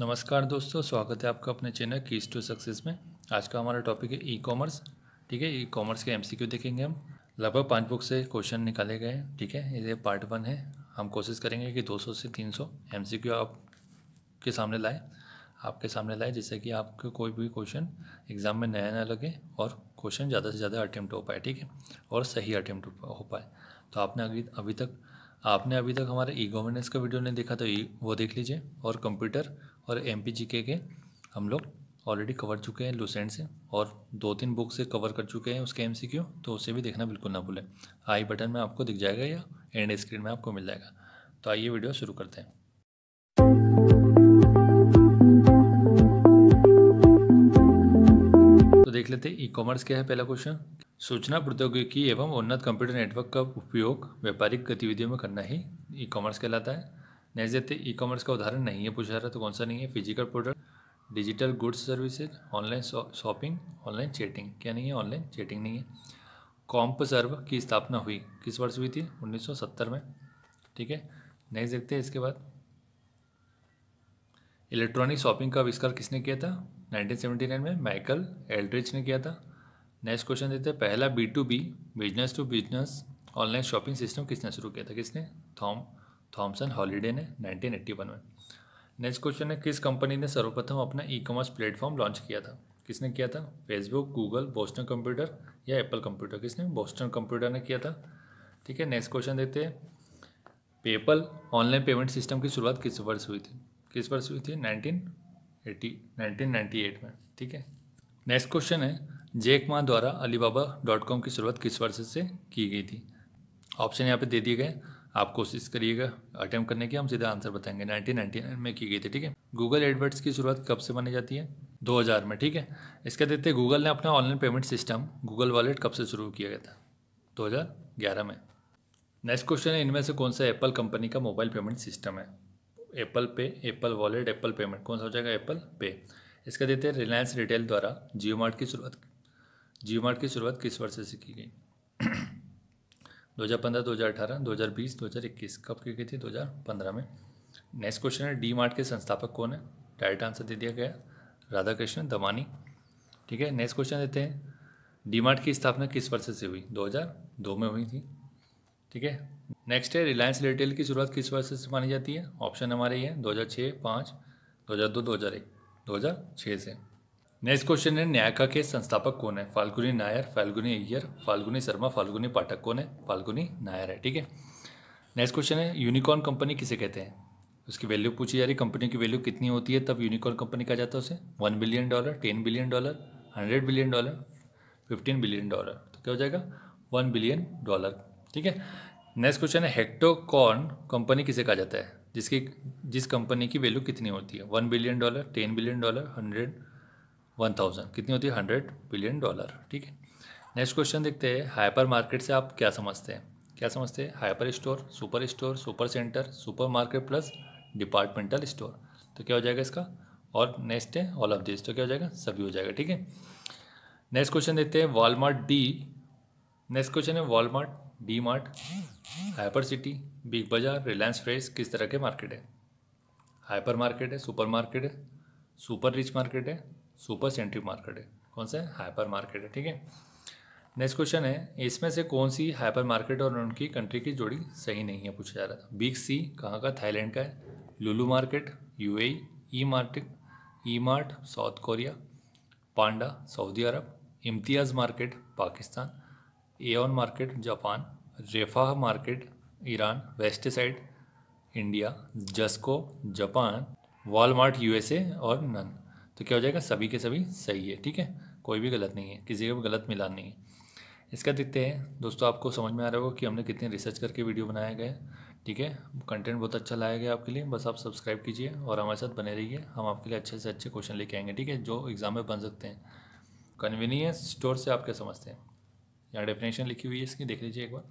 नमस्कार दोस्तों स्वागत है आपका अपने चैनल कीज टू सक्सेस में आज का हमारा टॉपिक है ई कॉमर्स ठीक है ई कॉमर्स के एमसीक्यू देखेंगे हम लगभग पाँच बुक से क्वेश्चन निकाले गए हैं ठीक है ये पार्ट वन है हम कोशिश करेंगे कि 200 से 300 सी आप के सामने लाए आपके सामने लाए जिससे कि आपको कोई भी क्वेश्चन एग्ज़ाम में नया ना लगे और क्वेश्चन ज़्यादा से ज़्यादा अटैम्प्ट हो पाए ठीक है और सही अटैम्प्ट हो पाए तो आपने अभी अभी तक आपने अभी तक हमारे ई गवर्नेंस का वीडियो नहीं देखा तो वो देख लीजिए और कंप्यूटर और एम पी जी के के हम लोग ऑलरेडी कवर चुके हैं लूसेंट से और दो तीन बुक से कवर कर चुके हैं उसके एम सी क्यू तो उसे भी देखना बिल्कुल ना भूलें आई बटन में आपको दिख जाएगा या एंड स्क्रीन में आपको मिल जाएगा तो आइए वीडियो शुरू करते हैं तो देख लेते ई कॉमर्स क्या है पहला क्वेश्चन सूचना प्रौद्योगिकी एवं उन्नत कंप्यूटर नेटवर्क का उपयोग व्यापारिक गतिविधियों में करना ही ई कॉमर्स कहलाता है नेक्स्ट देखते ई कॉमर्स का उदाहरण नहीं है पूछा रहा तो कौन सा नहीं है physical product digital goods services online shopping online chatting क्या नहीं है ऑनलाइन चैटिंग नहीं है कॉम्प सर्व की स्थापना हुई किस वर्ष हुई थी 1970 में ठीक है नेक्स्ट देखते हैं इसके बाद इलेक्ट्रॉनिक शॉपिंग का आविष्कार किसने किया था 1979 में माइकल एल्ड्रिच ने किया था नेक्स्ट क्वेश्चन देते हैं पहला B to B business to business online shopping system किसने शुरू किया था किसने थॉम थॉमसन हॉलीडे ने 1981 में नेक्स्ट क्वेश्चन है किस कंपनी ने सर्वप्रथम अपना ई कॉमर्स प्लेटफॉर्म लॉन्च किया था किसने किया था फेसबुक गूगल बोस्टन कंप्यूटर या एप्पल कंप्यूटर किसने बोस्टन कंप्यूटर ने किया था ठीक है नेक्स्ट क्वेश्चन देखते हैं पेपल ऑनलाइन पेमेंट सिस्टम की शुरुआत किस वर्ष हुई थी किस वर्ष हुई थी nineteen eighty nineteen ninety eight में ठीक है नेक्स्ट क्वेश्चन है जेक माँ द्वारा अलीबाबा डॉट कॉम की शुरुआत किस वर्ष से की गई थी ऑप्शन यहाँ पे दे दिए गए आप कोशिश करिएगा अटैम्प्ट करने की हम सीधा आंसर बताएंगे 1999 में की गई थी ठीक है गूगल एडवर्ट्स की शुरुआत कब से मानी जाती है 2000 में ठीक है इसके देखते गूगल ने अपना online payment system Google wallet कब से शुरू किया गया था 2011 में नेक्स्ट क्वेश्चन है इनमें से कौन सा एप्पल कंपनी का मोबाइल पेमेंट सिस्टम है Apple pay Apple wallet Apple payment कौन सा हो जाएगा एप्पल पे इसका देते हैं रिलायंस रिटेल द्वारा जियो मार्ट की शुरुआत जियो मार्ट की शुरुआत किस वर्ष से की गई 2015, 2018, 2020, 2021 कब की गई थी 2015 में नेक्स्ट क्वेश्चन है डी मार्ट के संस्थापक कौन है डायरेक्ट आंसर दे दिया गया राधा कृष्ण दमानी ठीक है नेक्स्ट क्वेश्चन देते हैं डी मार्ट की स्थापना किस वर्ष से हुई 2002 में हुई थी ठीक है नेक्स्ट है रिलायंस रिटेल की शुरुआत किस वर्ष से मानी जाती है ऑप्शन हमारे ये हैं दो हज़ार छः पाँच दो हज़ार दो दो हज़ार एक दो हज़ार छः से नेक्स्ट क्वेश्चन है न्यायका के संस्थापक कौन है फाल्गुनी नायर फाल्गुनी अय्यर फाल्गुनी शर्मा फाल्गुनी पाठक कौन है फाल्गुनी नायर है ठीक है नेक्स्ट क्वेश्चन है यूनिकॉर्न कंपनी किसे कहते हैं उसकी वैल्यू पूछी जा रही कंपनी की वैल्यू कितनी होती है तब यूनिकॉर्न कंपनी कहा जाता है उसे one billion dollar ten billion dollar hundred billion dollar fifteen billion dollar तो क्या हो जाएगा वन बिलियन डॉलर ठीक है नेक्स्ट क्वेश्चन है हेक्टोकॉर्न कंपनी किसे कहा जाता है जिसकी जिस कंपनी की वैल्यू कितनी होती है one billion dollar ten billion dollar hundred one thousand कितनी होती है हंड्रेड बिलियन डॉलर ठीक है नेक्स्ट क्वेश्चन देखते हैं हाइपर मार्केट से आप क्या समझते हैं क्या समझते हैं hyper store super store super center super market plus departmental store तो क्या हो जाएगा इसका और नेक्स्ट है ऑल ऑफ दिस तो क्या हो जाएगा सभी हो जाएगा ठीक है नेक्स्ट क्वेश्चन देखते हैं वॉलमार्ट डी नेक्स्ट क्वेश्चन है Walmart D Mart Hyper City Big Bazaar Reliance Fresh किस तरह के मार्केट है हाइपर मार्केट है सुपर मार्केट है सुपर रिच मार्केट है सुपर सेंट्रिक मार्केट है कौन सा है हाइपर मार्केट है ठीक है नेक्स्ट क्वेश्चन है इसमें से कौन सी हाइपर मार्केट और उनकी कंट्री की जोड़ी सही नहीं है पूछा जा रहा था बिग सी कहाँ का थाईलैंड का है Lulu market U E market E mart South Korea Panda Saudi Arab Imtiaz market Pakistan N market Japan Refah market Iran West Side India Jusco Japan Walmart USA और नन तो क्या हो जाएगा सभी के सभी सही है ठीक है कोई भी गलत नहीं है किसी को भी गलत मिलान नहीं है इसका देखते हैं दोस्तों आपको समझ में आ रहा होगा कि हमने कितने रिसर्च करके वीडियो बनाया गया ठीक है कंटेंट बहुत अच्छा लाया गया आपके लिए बस आप सब्सक्राइब कीजिए और हमारे साथ बने रहिए हम आपके लिए अच्छे से अच्छे क्वेश्चन लेके आएंगे ठीक है जो एग्ज़ाम में बन सकते हैं कन्वीनियंस स्टोर से आप क्या समझते हैं यहाँ डेफिनेशन लिखी हुई है इसकी देख लीजिए एक बार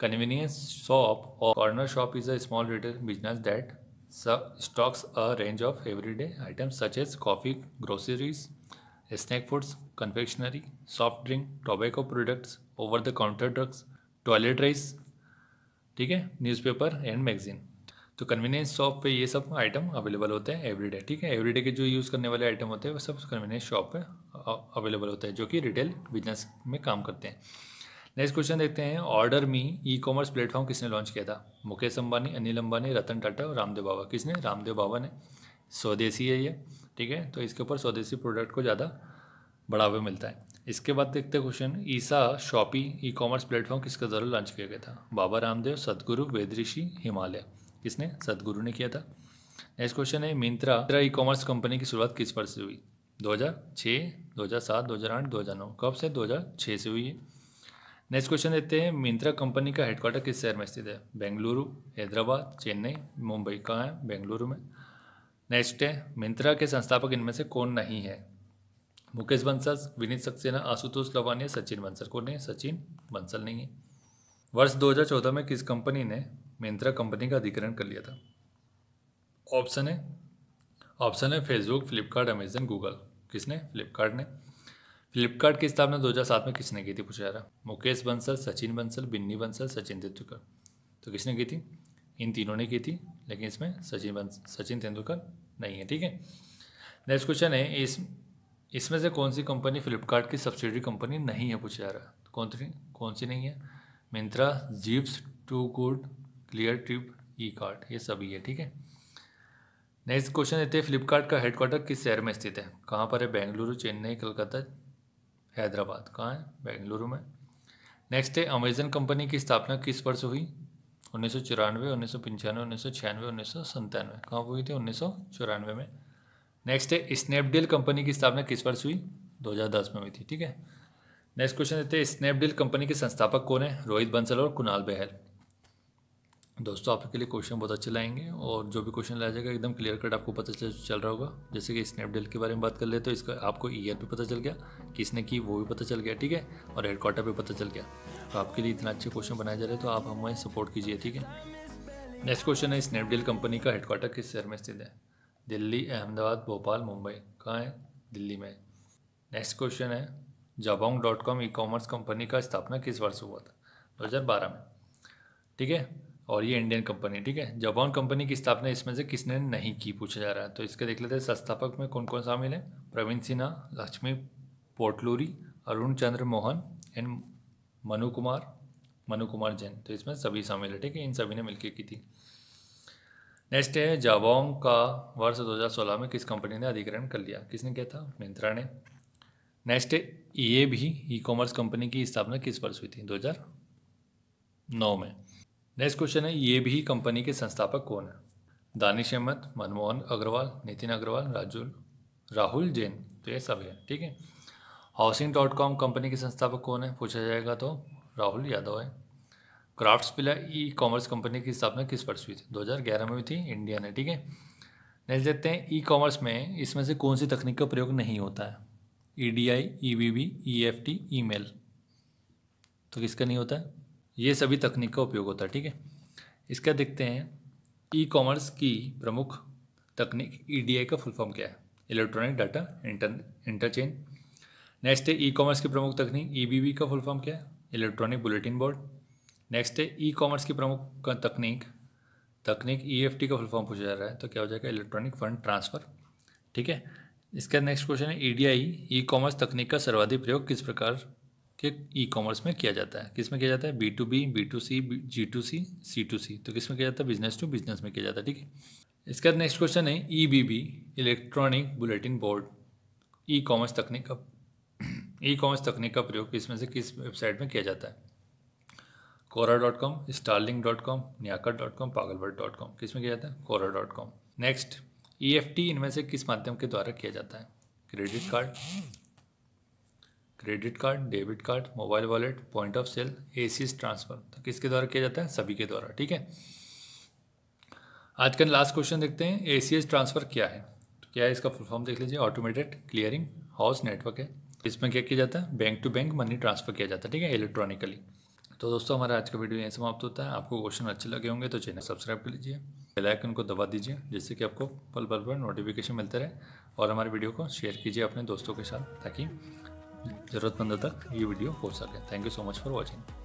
कन्वीनियंस शॉप और corner shop is a small retail business that stocks a range of everyday items such as coffee, groceries, snack foods, confectionery, soft drink, tobacco products, over the counter drugs, toiletries ठीक है newspaper and magazine तो convenience shop पे ये सब item available होते हैं everyday ठीक है एवरीडे के जो यूज़ करने वाले आइटम होते हैं वो सब कन्वीनियंस शॉप पे अवेलेबल होते हैं जो कि रिटेल बिजनेस में काम करते हैं नेक्स्ट क्वेश्चन देखते हैं order me e commerce platform किसने लॉन्च किया था मुकेश अंबानी अनिल अंबानी रतन टाटा और रामदेव बाबा किसने रामदेव बाबा ने स्वदेशी है ये ठीक है तो इसके ऊपर स्वदेशी प्रोडक्ट को ज़्यादा बढ़ावा मिलता है इसके बाद देखते हैं क्वेश्चन ईसा शॉपी ई कॉमर्स प्लेटफॉर्म किसके द्वारा लॉन्च किया गया था बाबा रामदेव सदगुरु वेदऋषि हिमालय किसने सदगुरु ने किया था नेक्स्ट क्वेश्चन है Myntra Myntra e commerce company की शुरुआत किस वर्ष से हुई 2006, 2007, 2008, 2009 कब से 2006 से हुई है नेक्स्ट क्वेश्चन देते हैं मिंत्रा कंपनी का हेडक्वार्टर किस शहर में स्थित है बेंगलुरु हैदराबाद चेन्नई मुंबई कहाँ है बेंगलुरु में नेक्स्ट है मिंत्रा के संस्थापक इनमें से कौन नहीं है मुकेश बंसल विनीत सक्सेना आशुतोष लवानिया सचिन बंसल कौन है सचिन बंसल नहीं है वर्ष 2014 में किस कंपनी ने मिंत्रा कंपनी का अधिग्रहण कर लिया था ऑप्शन है ऑप्शन है फेसबुक फ्लिपकार्ट अमेजन गूगल किसने फ्लिपकार्ट ने फ्लिपकार्ट की स्थापना 2007 में किसने की थी पूछा जा रहा मुकेश बंसल सचिन बंसल बिन्नी बंसल सचिन तेंदुलकर तो किसने की थी इन तीनों ने की थी लेकिन इसमें सचिन बंस सचिन तेंदुलकर नहीं है ठीक है नेक्स्ट क्वेश्चन है इस इसमें से कौन सी कंपनी फ्लिपकार्ट की सब्सिडी कंपनी नहीं है पूछा जा रहा तो कौन सी कौन सी नहीं है मिंत्रा जीप्स टू गुड क्लियर ट्रिप ई कार्ड ये सभी है ठीक है नेक्स्ट क्वेश्चन देते हैं फ्लिपकार्ट का हेडक्वार्टर किस शहर में स्थित है कहाँ पर है बेंगलुरु चेन्नई कलकत्ता हैदराबाद कहाँ है बेंगलुरु में नेक्स्ट है अमेजन कंपनी की स्थापना किस वर्ष हुई उन्नीस सौ चौरानवे उन्नीस सौ पंचानवे उन्नीस सौ छियानवे उन्नीस सौ सन्तानवे कहाँ हुई थी उन्नीस सौ चौरानवे में नेक्स्ट है स्नैपडील कंपनी की स्थापना किस वर्ष हुई दो हज़ार दस में हुई थी ठीक है नेक्स्ट क्वेश्चन देते हैं स्नैपडील कंपनी के संस्थापक कौन है रोहित बंसल और कुणाल बहल दोस्तों आपके लिए क्वेश्चन बहुत अच्छे लाएंगे और जो भी क्वेश्चन लाया जाएगा एकदम क्लियर कट आपको पता चल चल रहा होगा जैसे कि स्नैपडील के बारे में बात कर ले तो इसका आपको ईयर भी पता चल गया किसने की वो भी पता चल गया ठीक है और हेड क्वार्टर भी पता चल गया तो आपके लिए इतना अच्छे क्वेश्चन बनाए जा रहे हैं तो आप हमें सपोर्ट कीजिए ठीक है नेक्स्ट क्वेश्चन है स्नैपडील कंपनी का हेडक्वार्टर किस शहर में स्थित है दिल्ली अहमदाबाद भोपाल मुंबई कहाँ है दिल्ली में नेक्स्ट क्वेश्चन है Jabong dot com e commerce company का स्थापना किस वर्ष हुआ था दो में ठीक है और ये इंडियन कंपनी ठीक है जापान कंपनी की स्थापना इसमें से किसने नहीं की पूछा जा रहा है तो इसके देख लेते हैं संस्थापक में कौन कौन शामिल हैं प्रवीण सिन्हा लक्ष्मी पोटलूरी अरुण चंद्र मोहन एंड मनु कुमार मनु कुमार जैन तो इसमें सभी शामिल है ठीक है इन सभी ने मिलकर की थी नेक्स्ट है जाबोंग का वर्ष 2016 में किस कंपनी ने अधिग्रहण कर लिया किसने किया था मिंत्रा ने नेक्स्ट है ये भी ई कॉमर्स कंपनी की स्थापना किस वर्ष हुई थी 2009 में नेक्स्ट क्वेश्चन है ये भी कंपनी के संस्थापक कौन है दानिश अहमद मनमोहन अग्रवाल नितिन अग्रवाल राजुल राहुल जैन तो ये सब है ठीक है हाउसिंग डॉट कॉम कंपनी के संस्थापक कौन है पूछा जाएगा तो राहुल यादव है क्राफ्ट्स पिला ई कॉमर्स कंपनी की स्थापना किस वर्ष हुई थी 2011 में हुई थी इंडिया ने ठीक है नेक्स्ट देखते हैं ई कॉमर्स में इसमें से कौन सी तकनीक का प्रयोग नहीं होता है E D I E V B E F T email तो किसका नहीं होता है ये सभी तकनीक का उपयोग होता है ठीक है इसका देखते हैं ई कॉमर्स की प्रमुख तकनीक ई e का फुल फॉर्म क्या है electronic data inter interchange next है ई कॉमर्स की प्रमुख तकनीक ई e का फुल फॉर्म क्या है इलेक्ट्रॉनिक बुलेटिन बोर्ड नेक्स्ट है ई कॉमर्स की प्रमुख तकनीक तकनीक ई e का फुल फॉर्म पूछा जा रहा है तो क्या हो जाएगा इलेक्ट्रॉनिक फंड ट्रांसफ़र ठीक है इसका नेक्स्ट क्वेश्चन है ई ई कॉमर्स तकनीक का सर्वाधिक प्रयोग किस प्रकार के ई कॉमर्स में किया जाता है किस में किया जाता है B to B B to C G to C C to C तो किस में किया जाता है बिजनेस टू बिजनेस में किया जाता है ठीक है इसके बाद नेक्स्ट क्वेश्चन है E B B electronic bulletin board e commerce तकनीक का ई कॉमर्स तकनीक का प्रयोग किस में से किस वेबसाइट में किया जाता है Quora dot com Starling dot com Nykaa dot com पागलबर्ड डॉट कॉम किस में किया जाता है Quora dot com next E F T इनमें से किस माध्यम के द्वारा किया जाता है credit card credit card debit card mobile wallet point of sale S transfer तो किसके द्वारा किया जाता है सभी के द्वारा ठीक है आज का लास्ट क्वेश्चन देखते हैं ए सी एस ट्रांसफ़र क्या है तो क्या है इसका फुल फॉर्म देख लीजिए ऑटोमेटेड क्लियरिंग हाउस नेटवर्क है इसमें क्या किया जाता है bank to bank money transfer किया जाता है ठीक है इलेक्ट्रॉनिकली तो दोस्तों हमारा आज का वीडियो यहीं समाप्त होता है आपको क्वेश्चन अच्छे लगे होंगे तो चैनल सब्सक्राइब कर लीजिए बेल आइकन को दबा दीजिए जिससे कि आपको पल पल पर नोटिफिकेशन मिलते रहे और हमारे वीडियो को शेयर कीजिए अपने दोस्तों के साथ ताकि ज़रूरतमंद तक ये वीडियो पहुंच सके thank you so much for watching